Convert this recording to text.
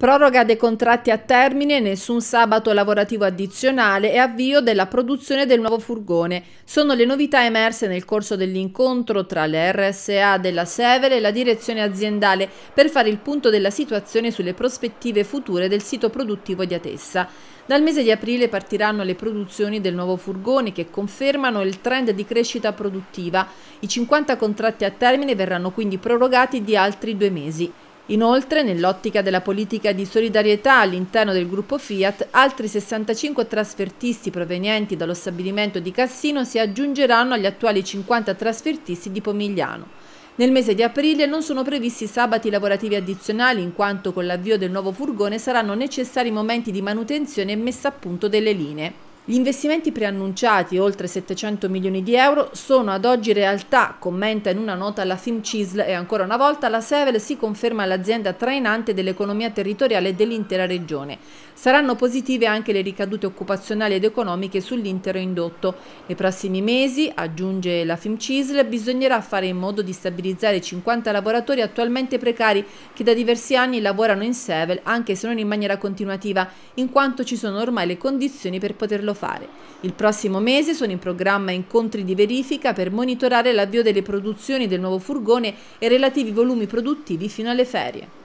proroga dei contratti a termine, nessun sabato lavorativo addizionale e avvio della produzione del nuovo furgone. Sono le novità emerse nel corso dell'incontro tra le RSA della Severe e la direzione aziendale per fare il punto della situazione sulle prospettive future del sito produttivo di Atessa. Dal mese di aprile partiranno le produzioni del nuovo furgone che confermano il trend di crescita produttiva. I 50 contratti a termine verranno quindi prorogati di altri due mesi. Inoltre, nell'ottica della politica di solidarietà all'interno del gruppo Fiat, altri 65 trasfertisti provenienti dallo stabilimento di Cassino si aggiungeranno agli attuali 50 trasfertisti di Pomigliano. Nel mese di aprile non sono previsti sabati lavorativi addizionali in quanto con l'avvio del nuovo furgone saranno necessari momenti di manutenzione e messa a punto delle linee. Gli investimenti preannunciati, oltre 700 milioni di euro, sono ad oggi realtà, commenta in una nota la Film Cisl e ancora una volta la Sevel si conferma l'azienda trainante dell'economia territoriale dell'intera regione. Saranno positive anche le ricadute occupazionali ed economiche sull'intero indotto. Nei prossimi mesi, aggiunge la FIMCISL, bisognerà fare in modo di stabilizzare 50 lavoratori attualmente precari che da diversi anni lavorano in Sevel, anche se non in maniera continuativa, in quanto ci sono ormai le condizioni per poterlo fare fare. Il prossimo mese sono in programma incontri di verifica per monitorare l'avvio delle produzioni del nuovo furgone e relativi volumi produttivi fino alle ferie.